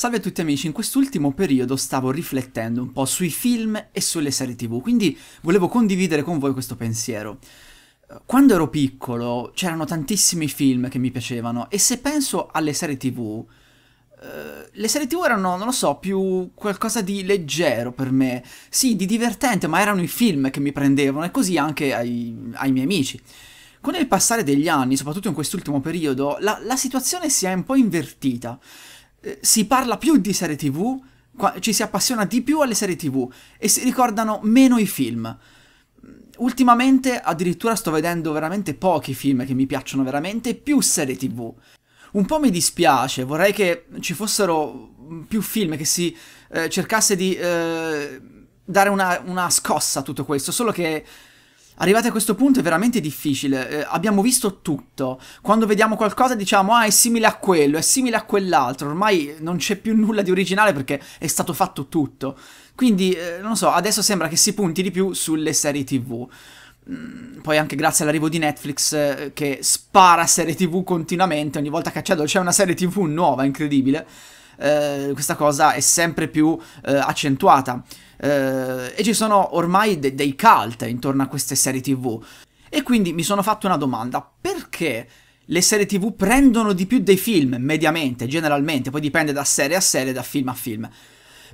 Salve a tutti amici, in quest'ultimo periodo stavo riflettendo un po' sui film e sulle serie tv, quindi volevo condividere con voi questo pensiero. Quando ero piccolo c'erano tantissimi film che mi piacevano e se penso alle serie tv, eh, le serie tv erano, non lo so, più qualcosa di leggero per me, sì, di divertente, ma erano i film che mi prendevano e così anche ai, ai miei amici. Con il passare degli anni, soprattutto in quest'ultimo periodo, la, la situazione si è un po' invertita. Eh, si parla più di serie tv, ci si appassiona di più alle serie tv e si ricordano meno i film. Mm, ultimamente addirittura sto vedendo veramente pochi film che mi piacciono veramente, più serie tv. Un po' mi dispiace, vorrei che ci fossero mm, più film, che si eh, cercasse di eh, dare una, una, scossa a tutto questo, solo che Arrivati a questo punto è veramente difficile, eh, abbiamo visto tutto. Quando vediamo qualcosa diciamo ah è simile a quello, è simile a quell'altro, ormai non c'è più nulla di originale perché è stato fatto tutto. Quindi, eh, non so, adesso sembra che si punti di più sulle serie tv mm, poi anche grazie all'arrivo di Netflix eh, che spara serie tv continuamente, ogni volta che accedo c'è una serie tv nuova, incredibile eh, questa cosa è sempre più eh, accentuata. Eh, e ci sono ormai de dei cult intorno a queste serie tv. E quindi mi sono fatto una domanda, perché le serie tv prendono di più dei film, mediamente, generalmente, poi dipende da serie a serie, da film a film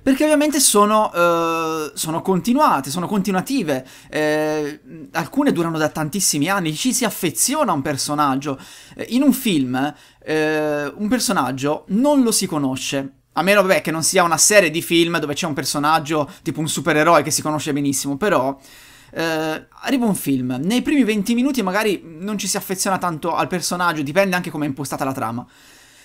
perché ovviamente sono, eh, sono continuate, sono continuative, eh, alcune durano da tantissimi anni, ci si affeziona a un personaggio. Eh, in un film eh, un personaggio non lo si conosce, a meno vabbè, che non sia una serie di film dove c'è un personaggio tipo un supereroe che si conosce benissimo, però eh, arriva un film, nei primi 20 minuti magari non ci si affeziona tanto al personaggio, dipende anche come è impostata la trama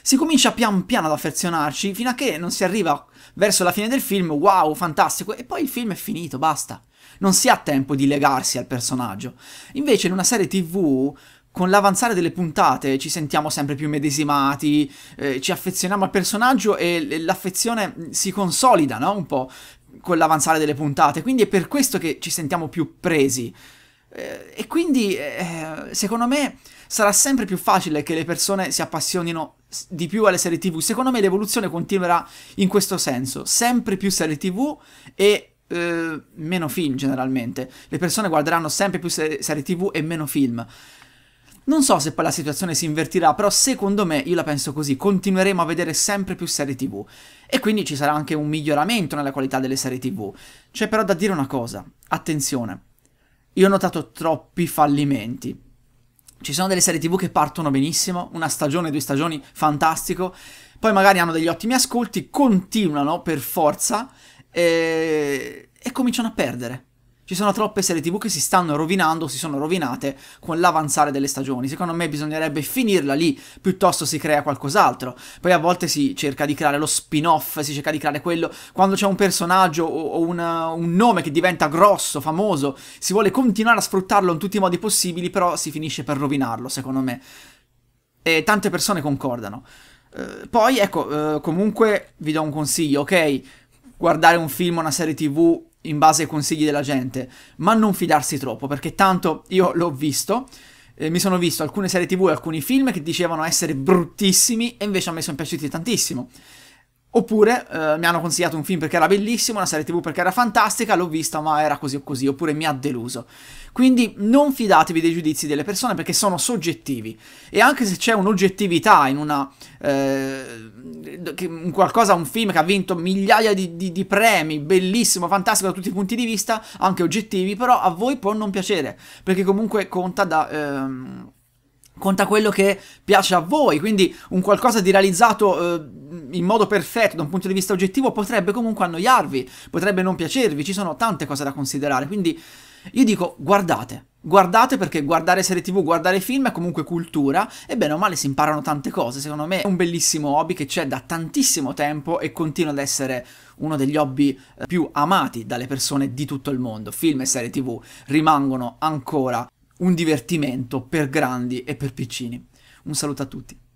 si comincia pian piano ad affezionarci fino a che non si arriva verso la fine del film, wow, fantastico, e poi il film è finito, basta. Non si ha tempo di legarsi al personaggio. Invece in una serie TV con l'avanzare delle puntate ci sentiamo sempre più medesimati, eh, ci affezioniamo al personaggio e l'affezione si consolida, no? Un po' con l'avanzare delle puntate, quindi è per questo che ci sentiamo più presi. Eh, e quindi, eh, secondo me, sarà sempre più facile che le persone si appassionino di più alle serie TV. Secondo me l'evoluzione continuerà in questo senso, sempre più serie TV e eh, meno film generalmente. Le persone guarderanno sempre più serie, serie TV e meno film. Non so se poi la situazione si invertirà, però secondo me io la penso così, continueremo a vedere sempre più serie TV e quindi ci sarà anche un miglioramento nella qualità delle serie TV. C'è però da dire una cosa, attenzione. Io ho notato troppi fallimenti ci sono delle serie TV che partono benissimo, una stagione, due stagioni, fantastico, poi magari hanno degli ottimi ascolti, continuano per forza e, eh, e cominciano a perdere. Ci sono troppe serie TV che si stanno rovinando, si sono rovinate con l'avanzare delle stagioni. Secondo me bisognerebbe finirla lì, piuttosto si crea qualcos'altro. Poi a volte si cerca di creare lo spin-off, si cerca di creare quello. Quando c'è un personaggio o, una, un nome che diventa grosso, famoso, si vuole continuare a sfruttarlo in tutti i modi possibili, però si finisce per rovinarlo, secondo me. E tante persone concordano. Eh, poi, ecco, eh, comunque vi do un consiglio, ok? Guardare un film, o una serie TV in base ai consigli della gente, ma non fidarsi troppo, perché tanto io l'ho visto, eh, mi sono visto alcune serie tv e alcuni film che dicevano essere bruttissimi e invece a me sono piaciuti tantissimo. Oppure eh, mi hanno consigliato un film perché era bellissimo, una serie tv perché era fantastica, l'ho vista ma era così o così, oppure mi ha deluso. Quindi non fidatevi dei giudizi delle persone perché sono soggettivi. E anche se c'è un'oggettività in una eh, un qualcosa, un film che ha vinto migliaia di, di, di, premi, bellissimo, fantastico da tutti i punti di vista, anche oggettivi, però a voi può non piacere, perché comunque conta da... Ehm, conta quello che piace a voi, quindi un qualcosa di realizzato eh, in modo perfetto da un punto di vista oggettivo potrebbe comunque annoiarvi, potrebbe non piacervi, ci sono tante cose da considerare, quindi io dico guardate, Guardate perché guardare serie tv, guardare film è comunque cultura e bene o male si imparano tante cose. Secondo me è un bellissimo hobby che c'è da tantissimo tempo e continua ad essere uno degli hobby eh, più amati dalle persone di tutto il mondo. Film e serie tv rimangono ancora un divertimento per grandi e per piccini. Un saluto a tutti.